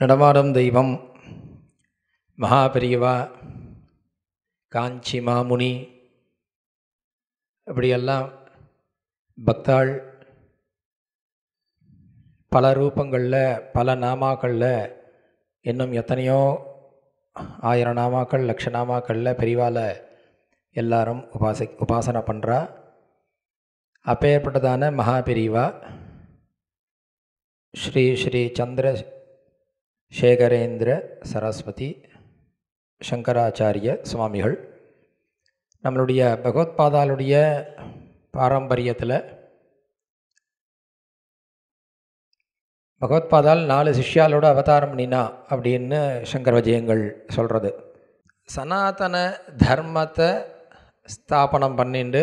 நடமாடும் தெய்வம் மகாபெரியவா காஞ்சி மாமுனி இப்படியெல்லாம் பக்தாள் பல ரூபங்களில் பல நாமாக்களில் இன்னும் எத்தனையோ ஆயிரம் நாமாக்கள் லட்ச நாமாக்களில் பெரிவால் எல்லாரும் உபாசி உபாசனை பண்ணுறா அப்பேற்பட்டதான மகாபெரிவா ஸ்ரீ ஸ்ரீ சந்திர சேகரேந்திர சரஸ்வதி சங்கராச்சாரிய சுவாமிகள் நம்மளுடைய பகவத்பாதாளுடைய பாரம்பரியத்தில் பகவத்பாதால் நாலு சிஷ்யாலோட அவதாரம் பண்ணினா அப்படின்னு சங்கர் விஜயங்கள் சொல்கிறது சனாதன தர்மத்தை ஸ்தாபனம் பண்ணிட்டு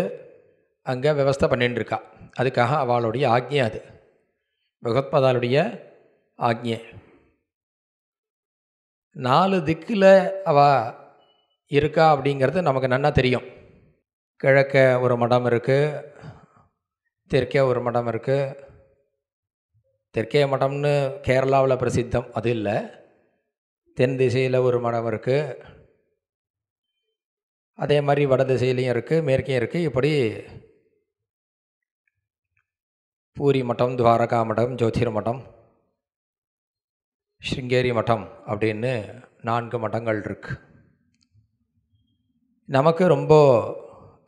அங்கே விவஸ்தை பண்ணிட்டுருக்கா அதுக்காக அவளுடைய ஆக்ஞை அது பகவத்பாதாளுடைய ஆக்ஞை நாலு திக்கில் அவ இருக்கா அப்படிங்கிறது நமக்கு நன்னா தெரியும் கிழக்க ஒரு மடம் இருக்குது தெற்கே ஒரு மடம் இருக்குது தெற்கே மடம்னு கேரளாவில் பிரசித்தம் அது இல்லை தென் திசையில் ஒரு மடம் இருக்குது அதே மாதிரி வட திசையிலையும் இருக்குது மேற்கையும் இருக்குது இப்படி பூரி மட்டம் துவாரகா மடம் ஜோதிர் மட்டம் ஸ்ருங்கேரி மட்டம் அப்படின்னு நான்கு மட்டங்கள் இருக்குது நமக்கு ரொம்ப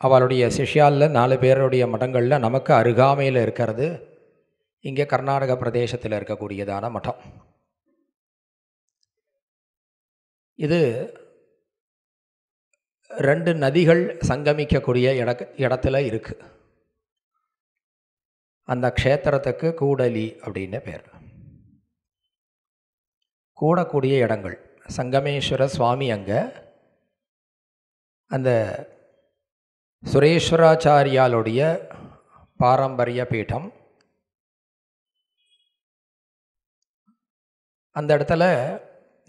அவளுடைய சிஷ்யாலில் நாலு பேருடைய மட்டங்களில் நமக்கு அருகாமையில் இருக்கிறது இங்கே கர்நாடக பிரதேசத்தில் இருக்கக்கூடியதான மட்டம் இது ரெண்டு நதிகள் சங்கமிக்கக்கூடிய இட இடத்துல இருக்குது அந்த க்ஷேத்திரத்துக்கு கூடலி அப்படின்னு பேர் கூடக்கூடிய இடங்கள் சங்கமேஸ்வர சுவாமி அங்கே அந்த சுரேஸ்வராச்சாரியாலுடைய பாரம்பரிய பீட்டம் அந்த இடத்துல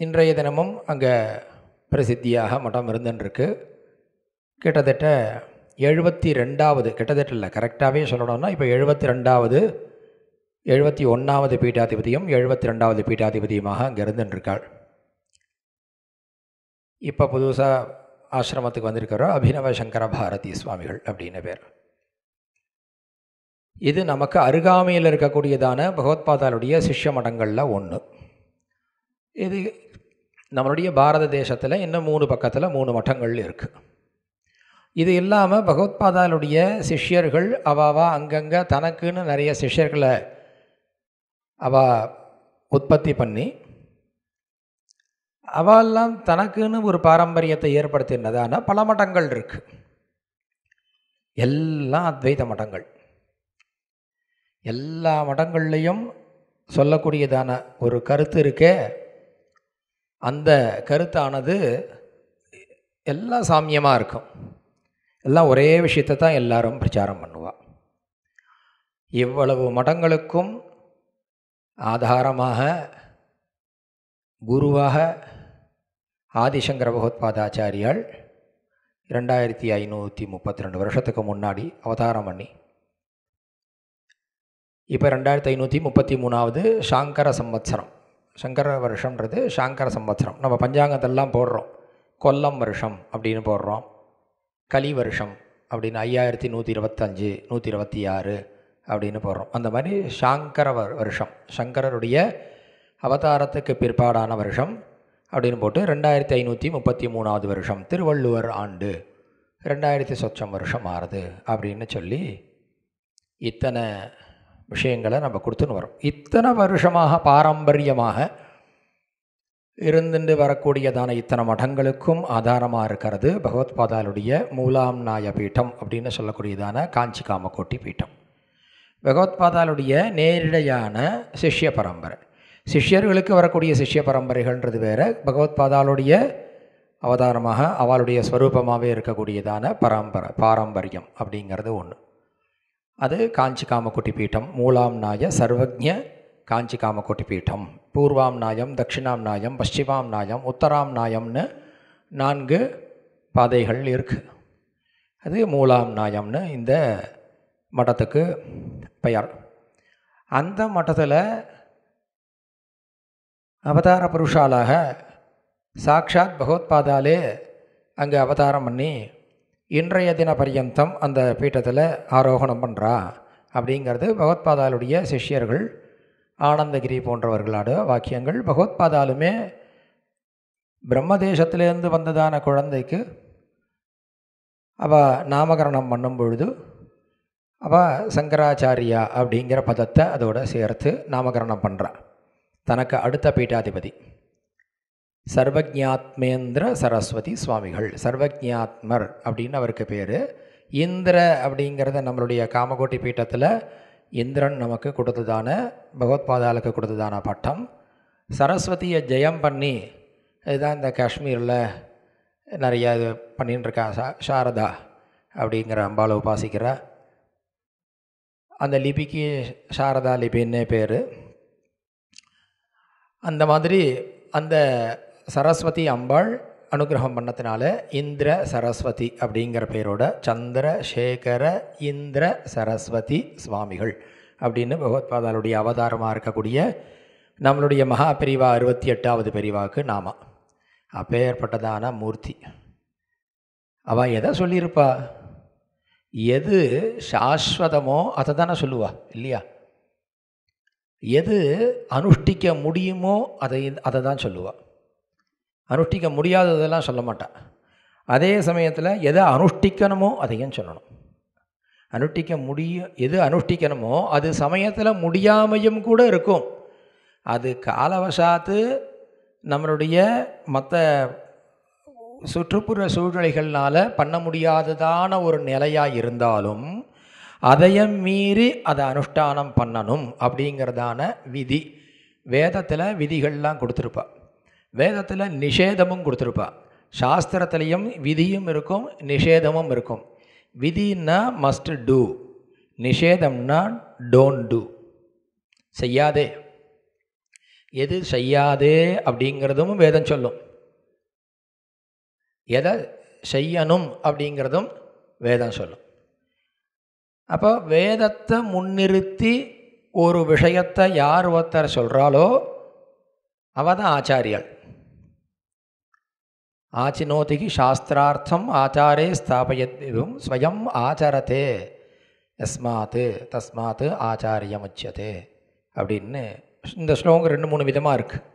இன்றைய தினமும் அங்கே பிரசித்தியாக மடம் இருந்துருக்கு கிட்டத்தட்ட எழுபத்தி ரெண்டாவது கிட்டத்தட்ட இல்லை கரெக்டாகவே சொல்லணும்னா இப்போ எழுபத்தி ரெண்டாவது எழுபத்தி ஒன்றாவது பீட்டாதிபதியும் எழுபத்தி ரெண்டாவது பீட்டாதிபதியுமாக அங்கே இருந்துருக்காள் இப்போ புதுசாக ஆசிரமத்துக்கு வந்திருக்கிறோம் அபினவ சங்கர பாரதி சுவாமிகள் அப்படின்னு பேர் இது நமக்கு அருகாமையில் இருக்கக்கூடியதான பகவத்பாதாளுடைய சிஷ்ய மடங்களில் ஒன்று இது நம்மளுடைய பாரத தேசத்தில் இன்னும் மூணு பக்கத்தில் மூணு மட்டங்கள் இருக்குது இது இல்லாமல் பகவத்பாதாளுடைய சிஷ்யர்கள் அவாவா அங்கங்கே தனக்குன்னு நிறைய சிஷ்யர்களை அவள் உற்பத்தி பண்ணி அவெல்லாம் தனக்குன்னு ஒரு பாரம்பரியத்தை ஏற்படுத்தினது ஆனால் பல மட்டங்கள் இருக்குது எல்லாம் அத்வைத மட்டங்கள் எல்லா மடங்கள்லேயும் சொல்லக்கூடியதான ஒரு கருத்து இருக்கே அந்த கருத்தானது எல்லாம் சாமியமாக இருக்கும் எல்லாம் ஒரே விஷயத்தை தான் எல்லாரும் பிரச்சாரம் பண்ணுவாள் இவ்வளவு மடங்களுக்கும் ஆதாரமாக குருவாக ஆதிசங்கர பகவத்பாதாச்சாரியால் இரண்டாயிரத்தி ஐநூற்றி முப்பத்தி ரெண்டு வருஷத்துக்கு முன்னாடி அவதாரம் பண்ணி இப்போ ரெண்டாயிரத்தி ஐநூற்றி முப்பத்தி மூணாவது சாங்கர சம்வத்சரம் சங்கர வருஷன்றது சாங்கர சம்வத்சரம் நம்ம பஞ்சாங்கத்தெல்லாம் போடுறோம் கொல்லம் வருஷம் அப்படின்னு போடுறோம் கலி வருஷம் அப்படின்னு ஐயாயிரத்தி நூற்றி இருபத்தஞ்சு நூற்றி இருபத்தி ஆறு அப்படின்னு போடுறோம் அந்த மாதிரி சாங்கர வருஷம் சங்கரருடைய அவதாரத்துக்கு பிற்பாடான வருஷம் அப்படின்னு போட்டு ரெண்டாயிரத்தி ஐநூற்றி முப்பத்தி மூணாவது வருஷம் திருவள்ளுவர் ஆண்டு ரெண்டாயிரத்தி சொச்சம் வருஷம் ஆறுது அப்படின்னு சொல்லி இத்தனை விஷயங்களை நம்ம கொடுத்துன்னு வரோம் இத்தனை வருஷமாக பாரம்பரியமாக இருந்துட்டு வரக்கூடியதான இத்தனை மடங்களுக்கும் ஆதாரமாக இருக்கிறது பகவத்பாதாலுடைய மூலாம் நாய பீட்டம் அப்படின்னு சொல்லக்கூடியதான காஞ்சி காமக்கோட்டி பீட்டம் பகவத்பாதாளுடைய நேரிடையான சிஷ்ய பரம்பரை சிஷ்யர்களுக்கு வரக்கூடிய சிஷ்ய பரம்பரைகள்ன்றது வேறு பகவத்பாதாளுடைய அவதாரமாக அவளுடைய ஸ்வரூபமாகவே இருக்கக்கூடியதான பரம்பரை பாரம்பரியம் அப்படிங்கிறது ஒன்று அது காஞ்சி காமக்குட்டி பீட்டம் மூலாம் நாய சர்வஜ்ய காஞ்சி காமக்குட்டி பீட்டம் பூர்வாம் நாயம் தட்சிணாம் நாயம் பஷ்டிமாம் நாயம் உத்தராம் நாயம்னு நான்கு பாதைகள் இருக்குது அது மூலாம் நாயம்னு இந்த மட்டத்துக்கு பெயர் அந்த மட்டத்தில் அவதார புருஷாலாக சாக்ஷாத் பகவத்பாதாலே அங்கே அவதாரம் பண்ணி இன்றைய தின பரியந்தம் அந்த பீட்டத்தில் ஆரோகணம் பண்ணுறா அப்படிங்கிறது பகவத்பாதாலுடைய சிஷ்யர்கள் ஆனந்தகிரி போன்றவர்களோட வாக்கியங்கள் பகவத்பாதாலுமே பிரம்மதேசத்திலேருந்து வந்ததான குழந்தைக்கு அவ நாமகரணம் பண்ணும் பொழுது அப்போ சங்கராச்சாரியா அப்படிங்கிற பதத்தை அதோடு சேர்த்து நாமகரணம் பண்ணுறான் தனக்கு அடுத்த பீட்டாதிபதி சர்வஜாத்மேந்திர சரஸ்வதி சுவாமிகள் சர்வஜாத்மர் அப்படின்னு அவருக்கு பேர் இந்திர அப்படிங்கிறத நம்மளுடைய காமகோட்டி பீட்டத்தில் இந்திரன் நமக்கு கொடுத்ததான பகவத்பாதாளுக்கு கொடுத்ததான பட்டம் சரஸ்வதியை ஜெயம் பண்ணி இதுதான் இந்த காஷ்மீரில் நிறைய இது பண்ணிட்டுருக்கா சா சாரதா அப்படிங்கிற அம்பாவை உபாசிக்கிற அந்த லிபிக்கு சாரதா லிபின்னே பேர் அந்த மாதிரி அந்த சரஸ்வதி அம்பாள் அனுகிரகம் பண்ணத்தினால இந்திர சரஸ்வதி அப்படிங்கிற பேரோட சந்திர சேகர இந்திர சரஸ்வதி சுவாமிகள் அப்படின்னு பகவத்பாதாளுடைய அவதாரமாக இருக்கக்கூடிய நம்மளுடைய மகா பிரிவா அறுபத்தி எட்டாவது பிரிவாக்கு நாமா அப்பேற்பட்டதான மூர்த்தி அவள் எதை சொல்லியிருப்பா எது சாஸ்வதமோ அதை தானே சொல்லுவா இல்லையா எது அனுஷ்டிக்க முடியுமோ அதை அதை தான் சொல்லுவாள் அனுஷ்டிக்க முடியாததெல்லாம் சொல்ல மாட்டாள் அதே சமயத்தில் எதை அனுஷ்டிக்கணுமோ அதையும் சொல்லணும் அனுஷ்டிக்க முடிய எது அனுஷ்டிக்கணுமோ அது சமயத்தில் முடியாமையும் கூட இருக்கும் அது காலவசாத்து நம்மளுடைய மற்ற சுற்றுப்புற சூழ்நிலைகள்னால் பண்ண முடியாததான ஒரு நிலையாக இருந்தாலும் அதையும் மீறி அதை அனுஷ்டானம் பண்ணணும் அப்படிங்கிறதான விதி வேதத்தில் விதிகள்லாம் கொடுத்துருப்பா வேதத்தில் நிஷேதமும் கொடுத்துருப்பா சாஸ்திரத்துலேயும் விதியும் இருக்கும் நிஷேதமும் இருக்கும் விதின்னா மஸ்ட் டூ நிஷேதம்னா டோன்ட் டூ செய்யாதே எது செய்யாதே அப்படிங்கிறதும் வேதம் சொல்லும் எதை செய்யணும் அப்படிங்கிறதும் வேதம் சொல்லும் அப்போ வேதத்தை முன்னிறுத்தி ஒரு விஷயத்தை யார் ஒருத்தர் சொல்கிறாலோ அவ தான் ஆச்சாரியள் ஆச்சினோதிகி சாஸ்திரார்த்தம் ஆச்சாரே ஸ்தாபயத்தும் ஸ்வயம் ஆச்சாரத்தே எஸ்மாத்து தஸ்மாத்து ஆச்சாரியம் அப்படின்னு இந்த ஸ்லோகம் ரெண்டு மூணு விதமாக இருக்குது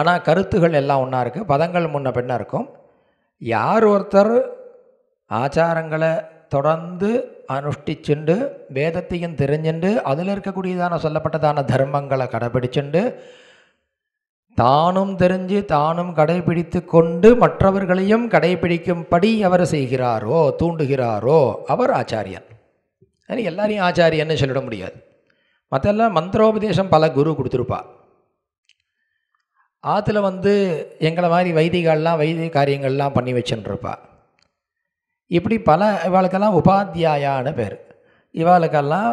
ஆனால் கருத்துகள் எல்லாம் ஒன்றா இருக்குது பதங்கள் முன்ன பெண்ணாக இருக்கும் யார் ஒருத்தர் ஆச்சாரங்களை தொடர்ந்து அனுஷ்டிச்சுண்டு வேதத்தையும் தெரிஞ்சுண்டு அதில் இருக்கக்கூடியதான சொல்லப்பட்டதான தர்மங்களை கடைபிடிச்சுண்டு தானும் தெரிஞ்சு தானும் கடைபிடித்து கொண்டு மற்றவர்களையும் கடைபிடிக்கும்படி அவர் செய்கிறாரோ தூண்டுகிறாரோ அவர் ஆச்சாரியன் எல்லாரையும் ஆச்சாரியன்னு சொல்லிட முடியாது மற்றெல்லாம் மந்திரோபதேசம் பல குரு கொடுத்துருப்பா ஆற்றுல வந்து எங்களை மாதிரி வைதிகாலெலாம் வைதிக காரியங்கள்லாம் பண்ணி வச்சுருப்பா இப்படி பல இவாளுக்கெல்லாம் உபாத்தியாயான்னு பேர் இவாளுக்கெல்லாம்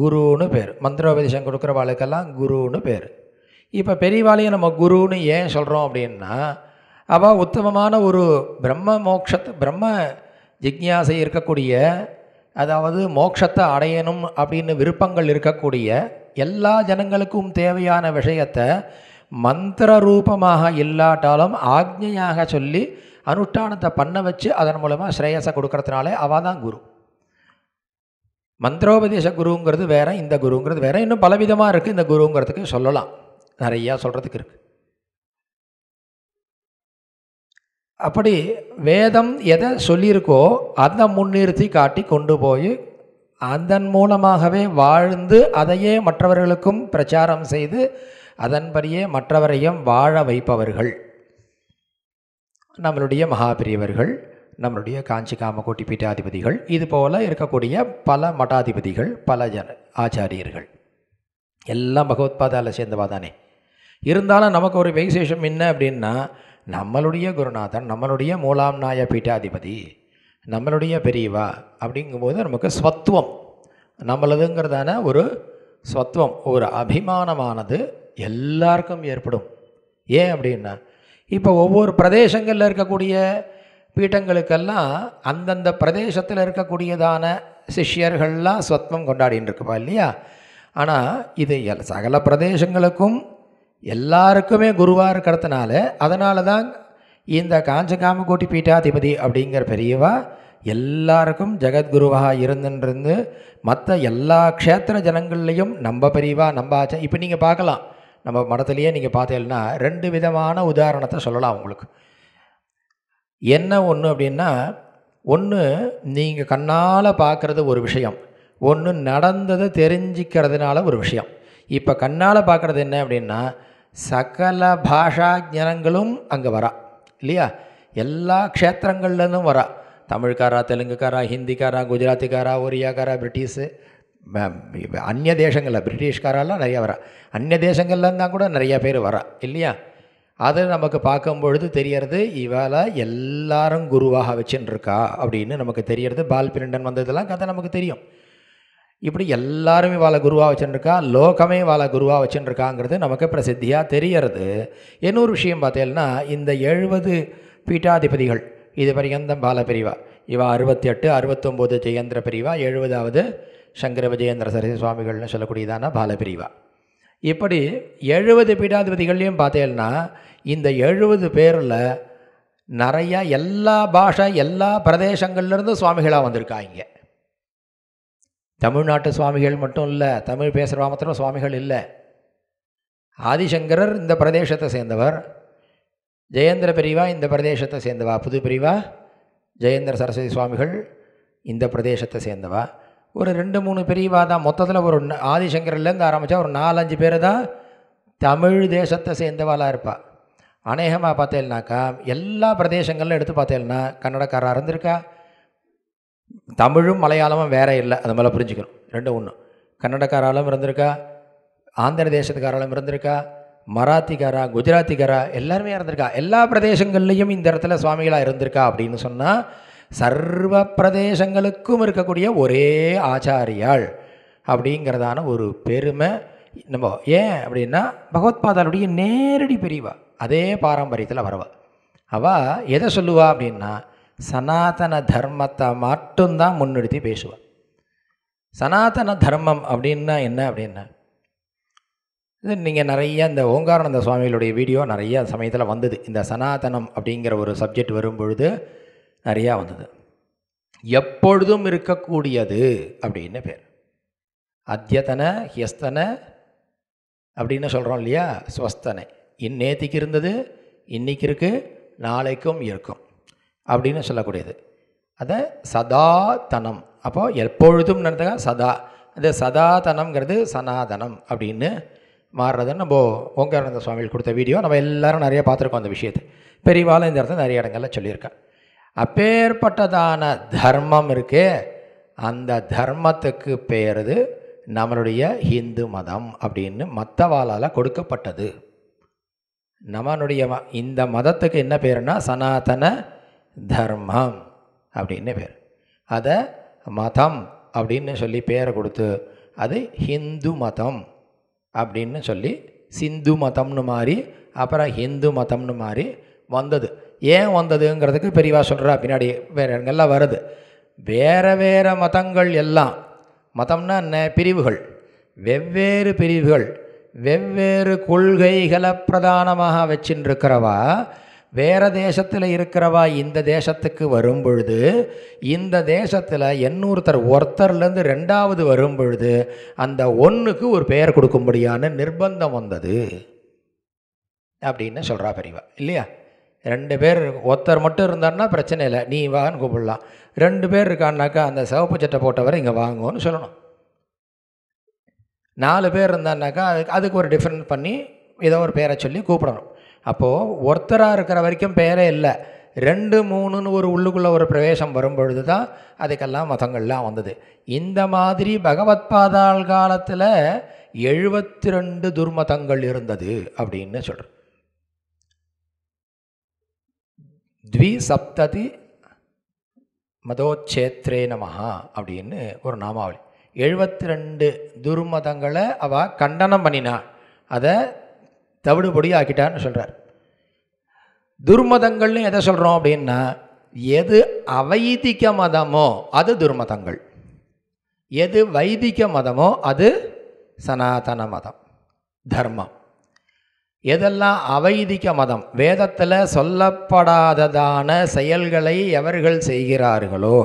குருன்னு பேர் மந்திரோபதேசம் கொடுக்குறவாளுக்கெல்லாம் குருன்னு பேர் இப்போ பெரியவாளையும் நம்ம குருன்னு ஏன் சொல்கிறோம் அப்படின்னா அவள் உத்தமமான ஒரு பிரம்ம மோக்ஷத்தை பிரம்ம ஜிக்யாசை இருக்கக்கூடிய அதாவது மோட்சத்தை அடையணும் அப்படின்னு விருப்பங்கள் இருக்கக்கூடிய எல்லா ஜனங்களுக்கும் தேவையான விஷயத்தை மந்திர ரூபமாக இல்லாட்டாலும் ஆக்ஞையாக சொல்லி அனுஷ்டானத்தை பண்ண வச்சு அதன் மூலமாக ஸ்ரேயஸை கொடுக்கறதுனாலே அவள் தான் குரு மந்திரோபதேச குருங்கிறது வேற இந்த குருங்கிறது வேற இன்னும் பலவிதமாக இருக்குது இந்த குருங்கிறதுக்கு சொல்லலாம் நிறையா சொல்கிறதுக்கு இருக்குது அப்படி வேதம் எதை சொல்லியிருக்கோ அதை முன்னிறுத்தி காட்டி கொண்டு போய் அதன் மூலமாகவே வாழ்ந்து அதையே மற்றவர்களுக்கும் பிரச்சாரம் செய்து அதன்படியே மற்றவரையும் வாழ வைப்பவர்கள் நம்மளுடைய மகாபிரியவர்கள் நம்மளுடைய காஞ்சி கோட்டி பீட்டாதிபதிகள் இது போல் இருக்கக்கூடிய பல மட்டாதிபதிகள் பல ஜன ஆச்சாரியர்கள் எல்லாம் பகவத்பாதாவில் சேர்ந்தவா தானே இருந்தாலும் நமக்கு ஒரு வைசேஷம் என்ன அப்படின்னா நம்மளுடைய குருநாதன் நம்மளுடைய மூலாம் நாய பீட்டாதிபதி நம்மளுடைய பெரியவா அப்படிங்கும்போது நமக்கு ஸ்வத்துவம் நம்மளதுங்கிறதான ஒரு ஸ்வத்துவம் ஒரு அபிமானமானது எல்லாருக்கும் ஏற்படும் ஏன் அப்படின்னா இப்போ ஒவ்வொரு பிரதேசங்களில் இருக்கக்கூடிய பீட்டங்களுக்கெல்லாம் அந்தந்த பிரதேசத்தில் இருக்கக்கூடியதான சிஷ்யர்கள்லாம் ஸ்வத்வம் கொண்டாடின்னு இருக்குப்பா இல்லையா ஆனால் இது சகல பிரதேசங்களுக்கும் எல்லாருக்குமே குருவாக இருக்கிறதுனால அதனால தான் இந்த காஞ்ச கோட்டி பீட்டாதிபதி அப்படிங்கிற பெரியவா எல்லாருக்கும் ஜெகத்குருவாக இருந்துன்றிருந்து மற்ற எல்லா க்ஷேத்திர ஜனங்கள்லேயும் நம்ம பெரியவா நம்ப ஆச்சா இப்போ நீங்கள் பார்க்கலாம் நம்ம மடத்துலேயே நீங்கள் பார்த்தீங்கன்னா ரெண்டு விதமான உதாரணத்தை சொல்லலாம் உங்களுக்கு என்ன ஒன்று அப்படின்னா ஒன்று நீங்கள் கண்ணால் பார்க்குறது ஒரு விஷயம் ஒன்று நடந்ததை தெரிஞ்சிக்கிறதுனால ஒரு விஷயம் இப்போ கண்ணால் பார்க்குறது என்ன அப்படின்னா சகல பாஷா ஜனங்களும் அங்கே வரா இல்லையா எல்லா க்ஷேத்திரங்கள்லேருந்தும் வரா தமிழ்காரா தெலுங்குக்காரா ஹிந்திக்காரா குஜராத்திக்காரா ஒரியாக்காரா பிரிட்டிஷு அந்நிய தேசங்களில் பிரிட்டிஷ்காரெல்லாம் நிறையா வரா அந்நிய தேசங்கள்லேருந்தான் கூட நிறையா பேர் வரா இல்லையா அது நமக்கு பார்க்கும்பொழுது தெரியறது இவளை எல்லாரும் குருவாக வச்சுட்டுருக்கா அப்படின்னு நமக்கு தெரியறது பால் பிரிண்டன் வந்ததெல்லாம் கதை நமக்கு தெரியும் இப்படி எல்லாரும் இவாளை குருவாக வச்சுருக்கா லோகமே இவாளை குருவாக வச்சுருக்காங்கிறது நமக்கு பிரசித்தியாக தெரியறது இன்னொரு விஷயம் பார்த்தேன்னா இந்த எழுபது பீட்டாதிபதிகள் இது பரியந்தம் பாலப்பிரிவா இவா அறுபத்தி எட்டு அறுபத்தொம்போது ஜெயந்திர பிரிவா எழுபதாவது சங்கர விஜயேந்திர சரஸ்வதி சுவாமிகள்னு சொல்லக்கூடியதான பாலபிரிவா இப்படி எழுபது பீடாதிபதிகள்லையும் பார்த்தேன்னா இந்த எழுபது பேரில் நிறையா எல்லா பாஷை எல்லா பிரதேசங்கள்லேருந்து சுவாமிகளாக இங்கே தமிழ்நாட்டு சுவாமிகள் மட்டும் இல்லை தமிழ் பேசுகிறவா மாத்திரம் சுவாமிகள் இல்லை ஆதிசங்கரர் இந்த பிரதேசத்தை சேர்ந்தவர் ஜெயேந்திர பிரிவா இந்த பிரதேசத்தை சேர்ந்தவா புது பிரிவா ஜெயேந்திர சரஸ்வதி சுவாமிகள் இந்த பிரதேசத்தை சேர்ந்தவா ஒரு ரெண்டு மூணு பெரியவா தான் மொத்தத்தில் ஒரு ஆதிசங்கர்லேருந்து ஆரம்பித்தா ஒரு நாலஞ்சு பேர் தான் தமிழ் தேசத்தை சேர்ந்தவாளாக இருப்பாள் அநேகமாக பார்த்தேன்னாக்கா எல்லா பிரதேசங்களும் எடுத்து பார்த்தேன்னா கன்னடக்காராக இருந்திருக்கா தமிழும் மலையாளமும் வேற இல்லை அது மேலே புரிஞ்சுக்கணும் ரெண்டு ஒன்று கன்னடக்காராலும் இருந்திருக்கா ஆந்திர தேசத்துக்காராலும் இருந்திருக்கா மராத்திக்காரா குஜராத்திக்காரா எல்லாருமே இருந்திருக்கா எல்லா பிரதேசங்கள்லேயும் இந்த இடத்துல சுவாமிகளாக இருந்திருக்கா அப்படின்னு சொன்னால் சர்வ பிரதேசங்களுக்கும் இருக்கக்கூடிய ஒரே ஆச்சாரியாள் அப்படிங்கிறதான ஒரு பெருமை நம்ம ஏன் அப்படின்னா பகவத்பாதாளுடைய நேரடி பிரிவா அதே பாரம்பரியத்தில் வரவா அவள் எதை சொல்லுவா அப்படின்னா சனாதன தர்மத்தை மட்டும்தான் முன்னிறுத்தி பேசுவாள் சனாதன தர்மம் அப்படின்னா என்ன அப்படின்னா இது நீங்கள் நிறைய இந்த ஓங்காரானந்த சுவாமிகளுடைய வீடியோ நிறைய சமயத்தில் வந்தது இந்த சனாதனம் அப்படிங்கிற ஒரு சப்ஜெக்ட் வரும்பொழுது நிறையா வந்தது எப்பொழுதும் இருக்கக்கூடியது அப்படின்னு பேர் அத்தியதன ஹியஸ்தன அப்படின்னு சொல்கிறோம் இல்லையா ஸ்வஸ்தனை இந்நேத்திக்கு இருந்தது இன்றைக்கி இருக்குது நாளைக்கும் இருக்கும் அப்படின்னு சொல்லக்கூடியது அதை சதாதனம் அப்போது எப்பொழுதும் நடந்தா சதா இந்த சதாதனம்ங்கிறது சனாதனம் அப்படின்னு மாறுறது நம்ம ஓங்காரந்த சுவாமிகள் கொடுத்த வீடியோ நம்ம எல்லோரும் நிறைய பார்த்துருக்கோம் அந்த விஷயத்தை பெரியவாலும் இந்த இடத்துல நிறைய இடங்களில் சொல்லியிருக்கேன் அப்பேற்பட்டதான தர்மம் இருக்கே அந்த தர்மத்துக்கு பேருது நம்மளுடைய ஹிந்து மதம் அப்படின்னு மற்றவாளால் கொடுக்கப்பட்டது நம்மளுடைய இந்த மதத்துக்கு என்ன பேருனா சனாதன தர்மம் அப்படின்னு பேர் அதை மதம் அப்படின்னு சொல்லி பேரை கொடுத்து அது ஹிந்து மதம் அப்படின்னு சொல்லி சிந்து மதம்னு மாறி அப்புறம் ஹிந்து மதம்னு மாறி வந்தது ஏன் வந்ததுங்கிறதுக்கு பெரியவா சொல்கிறா பின்னாடி வேறு இடங்கள்லாம் வருது வேறு வேறு மதங்கள் எல்லாம் மதம்னா என்ன பிரிவுகள் வெவ்வேறு பிரிவுகள் வெவ்வேறு கொள்கைகளை பிரதானமாக வச்சுருக்கிறவா வேறு தேசத்தில் இருக்கிறவா இந்த தேசத்துக்கு வரும் பொழுது இந்த தேசத்தில் எண்ணூறுத்தர் ஒருத்தர்லேருந்து ரெண்டாவது வரும் பொழுது அந்த ஒன்றுக்கு ஒரு பெயர் கொடுக்கும்படியான நிர்பந்தம் வந்தது அப்படின்னு சொல்கிறா பெரியவா இல்லையா ரெண்டு பேர் ஒருத்தர் மட்டும் இருந்தார்னா பிரச்சனை இல்லை நீ வான்னு கூப்பிடலாம் ரெண்டு பேர் இருக்கான்னாக்கா அந்த சிவப்பு சட்டை போட்டவரை இங்கே வாங்குவோன்னு சொல்லணும் நாலு பேர் இருந்தான்னாக்கா அதுக்கு அதுக்கு ஒரு டிஃப்ரெண்ட் பண்ணி ஏதோ ஒரு பேரை சொல்லி கூப்பிடணும் அப்போது ஒருத்தராக இருக்கிற வரைக்கும் பேரே இல்லை ரெண்டு மூணுன்னு ஒரு உள்ளுக்குள்ளே ஒரு பிரவேசம் வரும்பொழுது தான் அதுக்கெல்லாம் மதங்கள்லாம் வந்தது இந்த மாதிரி பகவத் பாதாள் காலத்தில் எழுபத்தி ரெண்டு துர்மதங்கள் இருந்தது அப்படின்னு சொல்கிறேன் த்விசப்ததி மதோச்சேத்ரே நமஹா அப்படின்னு ஒரு நாமாவளி எழுபத்தி ரெண்டு துர்மதங்களை அவள் கண்டனம் பண்ணினா அதை தவிடுபொடி ஆக்கிட்டான்னு சொல்கிறார் துர்மதங்கள்னு எதை சொல்கிறோம் அப்படின்னா எது அவைதிக மதமோ அது துர்மதங்கள் எது வைதிக மதமோ அது சனாதன மதம் தர்மம் எதெல்லாம் அவைதிக மதம் வேதத்தில் சொல்லப்படாததான செயல்களை எவர்கள் செய்கிறார்களோ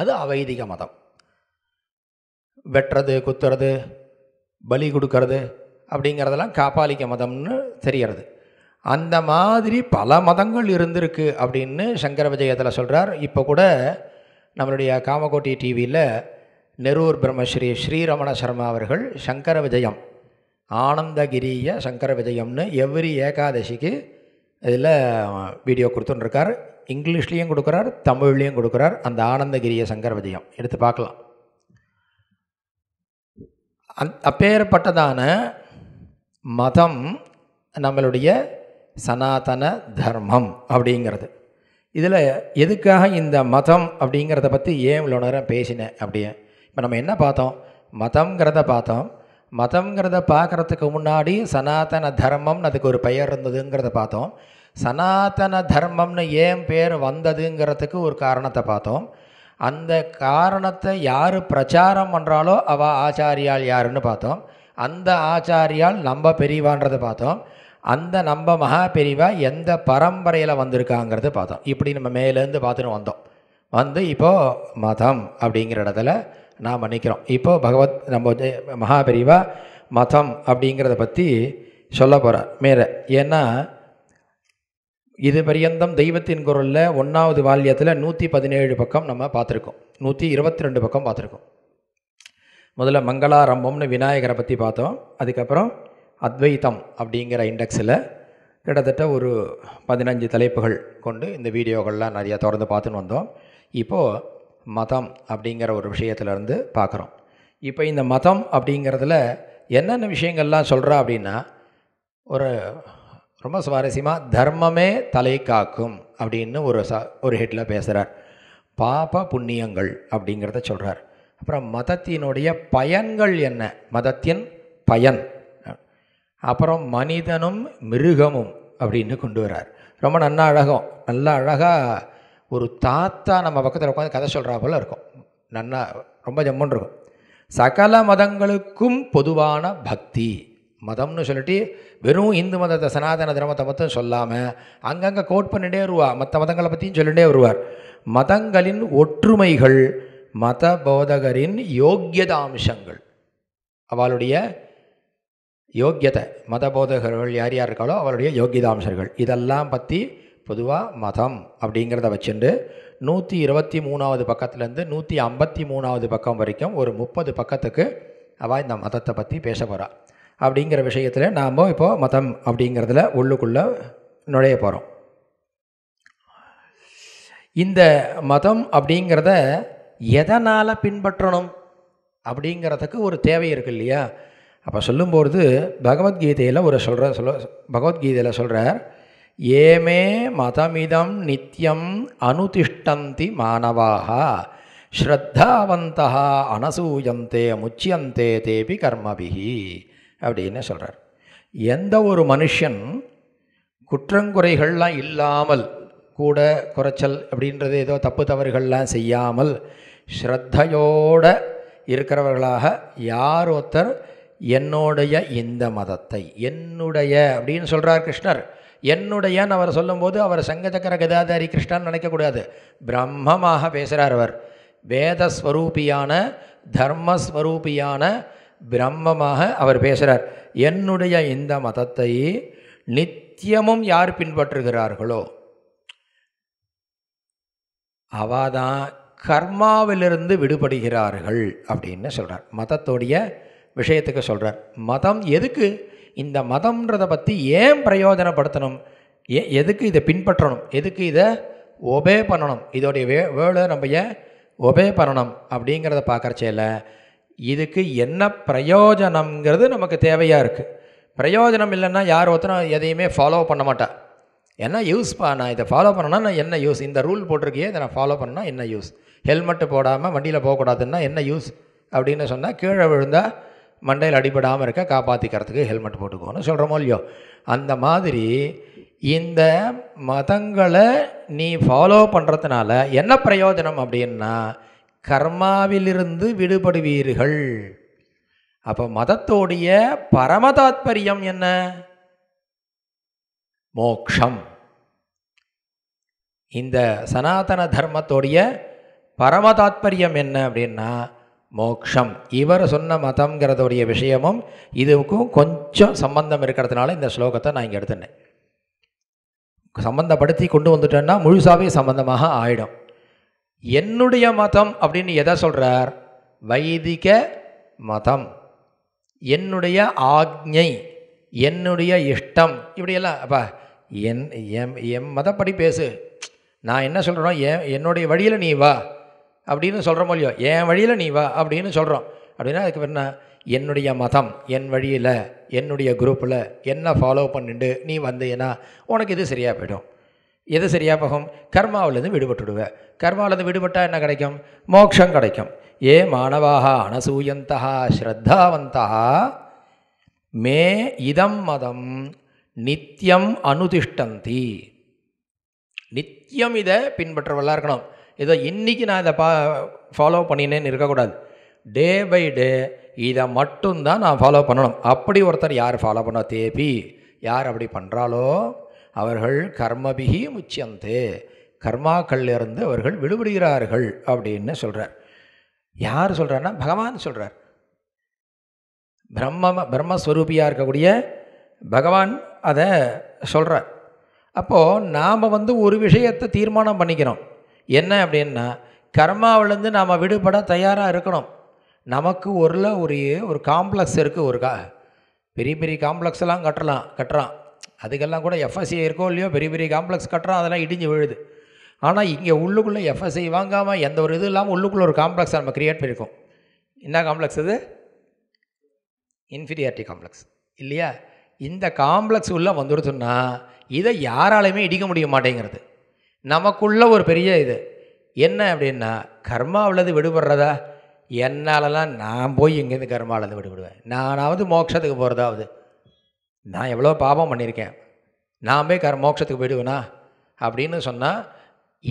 அது அவைதிக மதம் வெட்டுறது குத்துறது பலி கொடுக்கறது அப்படிங்கிறதெல்லாம் காப்பாளிக்க மதம்னு தெரிகிறது அந்த மாதிரி பல மதங்கள் இருந்திருக்கு அப்படின்னு சங்கர விஜயத்தில் சொல்கிறார் இப்போ கூட நம்மளுடைய காமகோட்டி டிவியில் நெரூர் பிரம்மஸ்ரீ ஸ்ரீரமண சர்மா அவர்கள் சங்கர விஜயம் ஆனந்தகிரிய சங்கர விஜயம்னு எவ்ரி ஏகாதசிக்கு இதில் வீடியோ கொடுத்துட்டுருக்கார் இங்கிலீஷ்லேயும் கொடுக்குறார் தமிழ்லேயும் கொடுக்குறார் அந்த ஆனந்தகிரிய சங்கர விஜயம் எடுத்து பார்க்கலாம் அந் அப்பேற்பட்டதான மதம் நம்மளுடைய சனாதன தர்மம் அப்படிங்கிறது இதில் எதுக்காக இந்த மதம் அப்படிங்கிறத பற்றி ஏன் இவ்வளோ நேரம் பேசினேன் அப்படியே இப்போ நம்ம என்ன பார்த்தோம் மதங்கிறத பார்த்தோம் மதங்கிறத பார்க்குறதுக்கு முன்னாடி சனாதன தர்மம்னு அதுக்கு ஒரு பெயர் இருந்ததுங்கிறத பார்த்தோம் சனாதன தர்மம்னு ஏன் பேர் வந்ததுங்கிறதுக்கு ஒரு காரணத்தை பார்த்தோம் அந்த காரணத்தை யார் பிரச்சாரம் பண்ணுறாலோ அவ ஆச்சாரியால் யாருன்னு பார்த்தோம் அந்த ஆச்சாரியால் நம்ம பெரியவான்றதை பார்த்தோம் அந்த நம்ம மகா பெரிவா எந்த பரம்பரையில் வந்திருக்காங்கிறது பார்த்தோம் இப்படி நம்ம மேலேருந்து பார்த்துன்னு வந்தோம் வந்து இப்போது மதம் அப்படிங்கிற இடத்துல நாம் நினைக்கிறோம் இப்போது பகவத் நம்ம மகாபெரிவா மதம் அப்படிங்கிறத பற்றி சொல்ல போகிறார் மேலே ஏன்னா இது பரியந்தம் தெய்வத்தின் குரலில் ஒன்றாவது வால்யத்தில் நூற்றி பதினேழு பக்கம் நம்ம பார்த்துருக்கோம் நூற்றி இருபத்தி ரெண்டு பக்கம் பார்த்துருக்கோம் முதல்ல மங்களாரம்பம்னு விநாயகரை பற்றி பார்த்தோம் அதுக்கப்புறம் அத்வைத்தம் அப்படிங்கிற இண்டெக்ஸில் கிட்டத்தட்ட ஒரு பதினஞ்சு தலைப்புகள் கொண்டு இந்த வீடியோக்கள்லாம் நிறையா தொடர்ந்து பார்த்துன்னு வந்தோம் இப்போது மதம் அப்படிங்கிற ஒரு விஷயத்துலேருந்து பார்க்குறோம் இப்போ இந்த மதம் அப்படிங்கிறதுல என்னென்ன விஷயங்கள்லாம் சொல்கிறா அப்படின்னா ஒரு ரொம்ப சுவாரஸ்யமாக தர்மமே தலை காக்கும் அப்படின்னு ஒரு ச ஒரு ஹெட்டில் பேசுகிறார் பாப புண்ணியங்கள் அப்படிங்கிறத சொல்கிறார் அப்புறம் மதத்தினுடைய பயன்கள் என்ன மதத்தின் பயன் அப்புறம் மனிதனும் மிருகமும் அப்படின்னு கொண்டு வரார் ரொம்ப நல்லா அழகம் நல்லா அழகாக ஒரு தாத்தா நம்ம பக்கத்தில் உட்காந்து கதை சொல்கிறா போல இருக்கும் நன்னா ரொம்ப ஜம்முன்னு இருக்கும் சகல மதங்களுக்கும் பொதுவான பக்தி மதம்னு சொல்லிட்டு வெறும் இந்து மதத்தை சனாதன தர்மத்தை மட்டும் சொல்லாமல் அங்கங்கே கோட் பண்ணிகிட்டே வருவாள் மற்ற மதங்களை பற்றியும் சொல்லிகிட்டே வருவார் மதங்களின் ஒற்றுமைகள் மத போதகரின் யோக்கியதாம்சங்கள் அவளுடைய யோக்கியதை மத போதகர்கள் யார் யார் இருக்காளோ அவளுடைய யோக்கியதாம்சர்கள் இதெல்லாம் பற்றி பொதுவாக மதம் அப்படிங்கிறத வச்சுட்டு நூற்றி இருபத்தி மூணாவது பக்கத்துலேருந்து நூற்றி ஐம்பத்தி மூணாவது பக்கம் வரைக்கும் ஒரு முப்பது பக்கத்துக்கு அவள் இந்த மதத்தை பற்றி பேச போகிறாள் அப்படிங்கிற விஷயத்தில் நாம் இப்போது மதம் அப்படிங்கிறதுல உள்ளுக்குள்ளே நுழைய போகிறோம் இந்த மதம் அப்படிங்கிறத எதனால் பின்பற்றணும் அப்படிங்கிறதுக்கு ஒரு தேவை இருக்குது இல்லையா அப்போ சொல்லும்போது பகவத்கீதையில் ஒரு சொல்கிற சொல்ல பகவத்கீதையில் சொல்கிறார் ஏமே மதமிதம் நித்தியம் அனுதிஷ்டந்தி மாணவாக ஸ்ரத்தாவந்தா அனசூயந்தே முச்சியந்தே தேபி கர்மபிகி அப்படின்னு சொல்கிறார் எந்த ஒரு மனுஷன் குற்றங்குறைகள்லாம் இல்லாமல் கூட குறைச்சல் அப்படின்றது ஏதோ தப்பு தவறுகள்லாம் செய்யாமல் ஸ்ரத்தையோடு இருக்கிறவர்களாக யார் ஒருத்தர் என்னுடைய இந்த மதத்தை என்னுடைய அப்படின்னு சொல்கிறார் கிருஷ்ணர் என்னுடையன்னு அவர் சொல்லும்போது அவர் சங்கச்சக்கர கதாதாரி கிருஷ்ணான்னு நினைக்கக்கூடாது பிரம்மமாக பேசுகிறார் அவர் வேதஸ்வரூபியான தர்மஸ்வரூபியான பிரம்மமாக அவர் பேசுகிறார் என்னுடைய இந்த மதத்தை நித்தியமும் யார் பின்பற்றுகிறார்களோ அவாதான் கர்மாவிலிருந்து விடுபடுகிறார்கள் அப்படின்னு சொல்கிறார் மதத்தோடைய விஷயத்துக்கு சொல்கிறார் மதம் எதுக்கு இந்த மதம்ன்றதை பற்றி ஏன் பிரயோஜனப்படுத்தணும் ஏ எதுக்கு இதை பின்பற்றணும் எதுக்கு இதை ஒபே பண்ணணும் இதோடைய வே வேலை நம்ம ஏன் ஒபே பண்ணணும் அப்படிங்கிறத பார்க்குறச்சேல இதுக்கு என்ன பிரயோஜனங்கிறது நமக்கு தேவையாக இருக்குது பிரயோஜனம் இல்லைன்னா யார் ஒருத்தரும் எதையுமே ஃபாலோ பண்ண மாட்டேன் என்ன யூஸ் பா நான் இதை ஃபாலோ பண்ணனா நான் என்ன யூஸ் இந்த ரூல் போட்டிருக்கியே இதை நான் ஃபாலோ பண்ணால் என்ன யூஸ் ஹெல்மெட்டு போடாமல் வண்டியில் போகக்கூடாதுன்னா என்ன யூஸ் அப்படின்னு சொன்னால் கீழே விழுந்தால் மண்டையில் அடிபடாமல் இருக்க காப்பாற்றிக்கிறதுக்கு ஹெல்மெட் போட்டுக்கோன்னு சொல்கிறோமோ இல்லையோ அந்த மாதிரி இந்த மதங்களை நீ ஃபாலோ பண்ணுறதுனால என்ன பிரயோஜனம் அப்படின்னா கர்மாவிலிருந்து விடுபடுவீர்கள் அப்போ மதத்தோடைய பரம தாத்பரியம் என்ன மோக்ஷம் இந்த சனாதன தர்மத்தோடைய பரம தாத்பரியம் என்ன அப்படின்னா மோக்ஷம் இவர் சொன்ன மதங்கிறதோடைய விஷயமும் இதுக்கும் கொஞ்சம் சம்பந்தம் இருக்கிறதுனால இந்த ஸ்லோகத்தை நான் இங்கே எடுத்துட்டேன் சம்பந்தப்படுத்தி கொண்டு வந்துட்டேன்னா முழுசாகவே சம்பந்தமாக ஆயிடும் என்னுடைய மதம் அப்படின்னு எதை சொல்கிறார் வைதிக மதம் என்னுடைய ஆக்ஞை என்னுடைய இஷ்டம் இப்படியெல்லாம் அப்பா என் எம் எம் மதப்படி பேசு நான் என்ன சொல்கிறேன்னா என் என்னுடைய வழியில் நீ வா அப்படின்னு சொல்கிறோம் இல்லையோ என் வழியில் நீ வா அப்படின்னு சொல்கிறோம் அப்படின்னா அதுக்கு என்ன என்னுடைய மதம் என் வழியில் என்னுடைய குரூப்பில் என்ன ஃபாலோ பண்ணிட்டு நீ வந்தீங்கன்னா உனக்கு இது சரியாக போயிடும் எது சரியாக போகும் கர்மாவிலேருந்து விடுபட்டுடுவேன் கர்மாவிலேருந்து விடுபட்டால் என்ன கிடைக்கும் மோட்சம் கிடைக்கும் ஏ மாணவாக அனசூயந்தா ஸ்ரத்தாவந்தா மே இதம் மதம் நித்தியம் அனுதிஷ்டந்தி நித்தியம் இதை பின்பற்றவெல்லாம் இருக்கணும் ஏதோ இன்றைக்கி நான் இதை பா ஃபாலோ பண்ணினேன்னு இருக்கக்கூடாது டே பை டே இதை மட்டும்தான் நான் ஃபாலோ பண்ணணும் அப்படி ஒருத்தர் யார் ஃபாலோ பண்ணோ தேபி யார் அப்படி பண்ணுறாலோ அவர்கள் கர்மபிகி முச்சியந்தே கர்மாக்கள்லேருந்து அவர்கள் விடுபடுகிறார்கள் அப்படின்னு சொல்கிறார் யார் சொல்கிறாருன்னா பகவான் சொல்கிறார் பிரம்ம பிரம்மஸ்வரூபியாக இருக்கக்கூடிய பகவான் அதை சொல்கிறார் அப்போது நாம் வந்து ஒரு விஷயத்தை தீர்மானம் பண்ணிக்கிறோம் என்ன அப்படின்னா கர்மாவிலேருந்து நாம் விடுபட தயாராக இருக்கணும் நமக்கு ஒருல ஒரு ஒரு காம்ப்ளெக்ஸ் இருக்குது ஒரு கா பெரிய பெரிய காம்ப்ளெக்ஸ் எல்லாம் கட்டலாம் கட்டுறான் அதுக்கெல்லாம் கூட எஃப்எஸ்சி இருக்கோ இல்லையோ பெரிய பெரிய காம்ப்ளெக்ஸ் கட்டுறான் அதெல்லாம் இடிஞ்சு விழுது ஆனால் இங்கே உள்ளுக்குள்ளே எஃப்எஸ்சி வாங்காமல் எந்த ஒரு இது இல்லாமல் உள்ளுக்குள்ளே ஒரு காம்ப்ளெக்ஸை நம்ம க்ரியேட் பண்ணியிருக்கோம் என்ன காம்ப்ளெக்ஸ் இது இன்ஃபீரியாரிட்டி காம்ப்ளெக்ஸ் இல்லையா இந்த காம்ப்ளெக்ஸ் உள்ளே வந்துடுச்சுன்னா இதை யாராலையுமே இடிக்க முடிய மாட்டேங்கிறது நமக்குள்ள ஒரு பெரிய இது என்ன அப்படின்னா கர்மாவிலேருந்து விடுபடுறதா என்னாலலாம் நான் போய் இங்கேருந்து கர்மாவிலேருந்து விடுபடுவேன் நானாவது மோட்சத்துக்கு போகிறதாவது நான் எவ்வளோ பாபம் பண்ணியிருக்கேன் நான் போய் கர் மோட்சத்துக்கு போயிடுவேனா அப்படின்னு சொன்னால்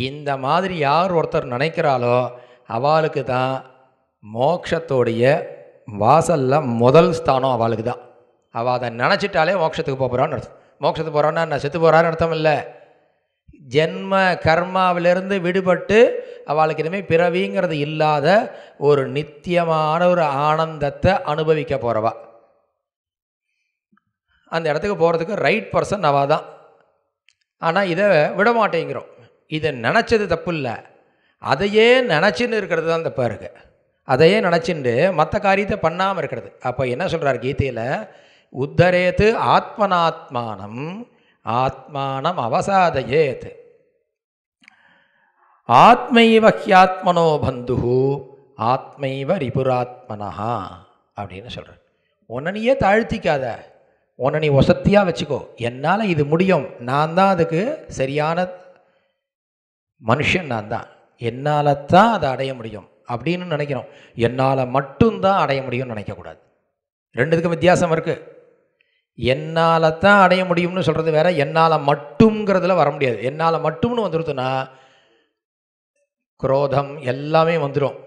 இந்த மாதிரி யார் ஒருத்தர் நினைக்கிறாளோ அவளுக்கு தான் மோக்ஷத்தோடைய வாசலில் முதல் ஸ்தானம் அவளுக்கு தான் அவள் அதை நினச்சிட்டாலே மோட்சத்துக்கு போகிறான்னு அர்த்தம் மோட்சத்துக்கு போகிறான்னா நான் செத்து போகிறான்னு அர்த்தம் இல்லை ஜென்ம கர்மாவிலிருந்து விடுபட்டு அவளுக்கு இனிமேல் பிறவிங்கிறது இல்லாத ஒரு நித்தியமான ஒரு ஆனந்தத்தை அனுபவிக்க போகிறவா அந்த இடத்துக்கு போகிறதுக்கு ரைட் பர்சன் அவள் தான் ஆனால் இதை விட மாட்டேங்கிறோம் இதை நினச்சது தப்பு இல்லை அதையே நினச்சின்னு இருக்கிறது தான் தப்பாக இருக்குது அதையே நினச்சிண்டு மற்ற காரியத்தை பண்ணாமல் இருக்கிறது அப்போ என்ன சொல்கிறார் கீதையில் உத்தரேத்து ஆத்மனாத்மானம் ஆத்மானம் அவசாதையேத் ஆத்மைவ ஹியாத்மனோ பந்து ஆத்மைவ ரிபுராத்மனஹா அப்படின்னு சொல்கிறேன் உன்னையே தாழ்த்திக்காத உன்னை நீ ஒசத்தியாக வச்சுக்கோ என்னால் இது முடியும் நான் தான் அதுக்கு சரியான மனுஷன் நான் தான் என்னால் தான் அதை அடைய முடியும் அப்படின்னு நினைக்கிறோம் என்னால் மட்டும்தான் அடைய முடியும்னு நினைக்கக்கூடாது ரெண்டுத்துக்கும் வித்தியாசம் இருக்குது என்னால் தான் அடைய முடியும்னு சொல்கிறது வேற என்னால் மட்டுங்கிறதுல வர முடியாது என்னால் மட்டும்னு வந்துடுதுன்னா குரோதம் எல்லாமே வந்துடும்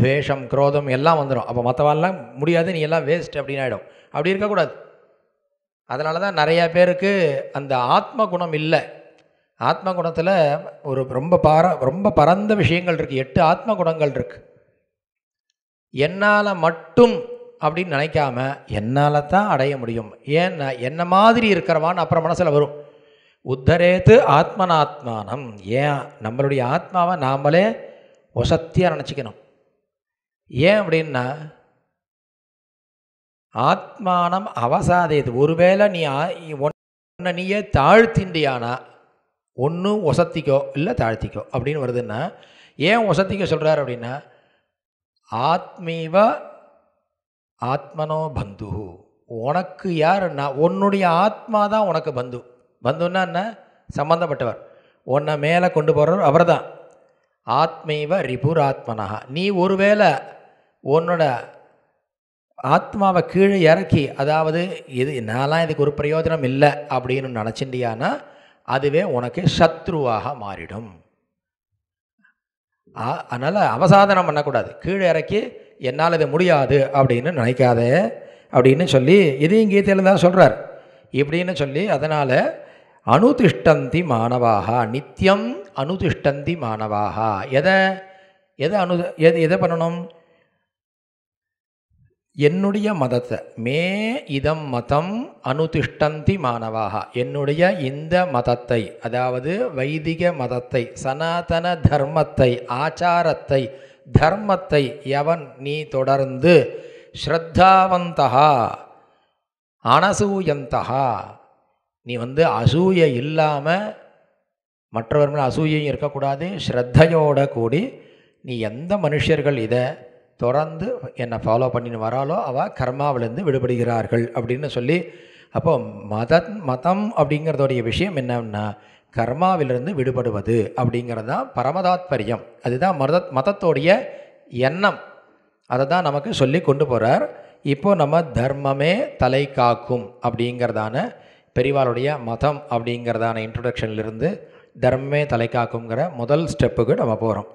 துவேஷம் குரோதம் எல்லாம் வந்துடும் அப்போ மற்றவாள்லாம் முடியாது நீ எல்லாம் வேஸ்ட் அப்படின்னு ஆகிடும் அப்படி இருக்கக்கூடாது அதனால தான் நிறையா பேருக்கு அந்த ஆத்ம குணம் இல்லை ஆத்ம குணத்தில் ஒரு ரொம்ப பார ரொம்ப பரந்த விஷயங்கள் இருக்குது எட்டு ஆத்ம குணங்கள் இருக்குது என்னால் மட்டும் அப்படின்னு நினைக்காம என்னால் தான் அடைய முடியும் ஏன்னா என்ன மாதிரி இருக்கிறவான்னு அப்புறம் மனசில் வரும் உத்தரேத்து ஆத்மனாத்மானம் ஏன் நம்மளுடைய ஆத்மாவை நாமளே வசத்தியாக நினச்சிக்கணும் ஏன் அப்படின்னா ஆத்மானம் அவசாதையது ஒருவேளை நீ உன்னை நீயே தாழ்த்திண்டியானா ஒன்றும் ஒசத்திக்கோ இல்லை தாழ்த்திக்கோ அப்படின்னு வருதுன்னா ஏன் ஒசத்திக்கோ சொல்கிறார் அப்படின்னா ஆத்மீவ ஆத்மனோ பந்து உனக்கு யார் நான் உன்னுடைய ஆத்மா தான் உனக்கு பந்து பந்துன்னா என்ன சம்மந்தப்பட்டவர் உன்னை மேலே கொண்டு போகிறவர் அவர் தான் ரிபுர் ஆத்மனாக நீ ஒருவேளை உன்னோட ஆத்மாவை கீழே இறக்கி அதாவது இது நான்லாம் இதுக்கு ஒரு பிரயோஜனம் இல்லை அப்படின்னு நினச்சிண்டியானா அதுவே உனக்கு சத்ருவாக மாறிடும் அதனால் அவசாதனம் பண்ணக்கூடாது கீழே இறக்கி என்னால் இது முடியாது அப்படின்னு நினைக்காத அப்படின்னு சொல்லி இதையும் கீதையில் தான் சொல்கிறார் இப்படின்னு சொல்லி அதனால் அனுதிஷ்டந்தி மாணவாகா நித்தியம் அனுதிஷ்டந்தி மாணவாகா எதை எதை அனு எது எதை பண்ணணும் என்னுடைய மதத்தை மே இதம் மதம் அனுதிஷ்டந்தி மாணவாக என்னுடைய இந்த மதத்தை அதாவது வைதிக மதத்தை சனாதன தர்மத்தை ஆச்சாரத்தை தர்மத்தை எவன் நீ தொடர்ந்து ஸ்ரத்தாவந்தகா அனசூயந்தகா நீ வந்து அசூயை இல்லாமல் மற்றவர்கள் அசூயையும் இருக்கக்கூடாது ஸ்ரத்தையோட கூடி நீ எந்த மனுஷர்கள் இதை தொடர்ந்து என்னை ஃபாலோ பண்ணின்னு வராலோ அவள் கர்மாவிலேருந்து விடுபடுகிறார்கள் அப்படின்னு சொல்லி அப்போ மத மதம் அப்படிங்கிறதோடைய விஷயம் என்னன்னா கர்மாவிலிருந்து விடுபடுவது அப்படிங்கிறது தான் பரமதாத்பரியம் அதுதான் மத மதத்தோடைய எண்ணம் அதை தான் நமக்கு சொல்லி கொண்டு போகிறார் இப்போது நம்ம தர்மமே தலை காக்கும் அப்படிங்கிறதான பெரிவாளுடைய மதம் அப்படிங்கிறதான இன்ட்ரொடக்ஷன்லேருந்து தர்மமே தலை காக்குங்கிற முதல் ஸ்டெப்புக்கு நம்ம போகிறோம்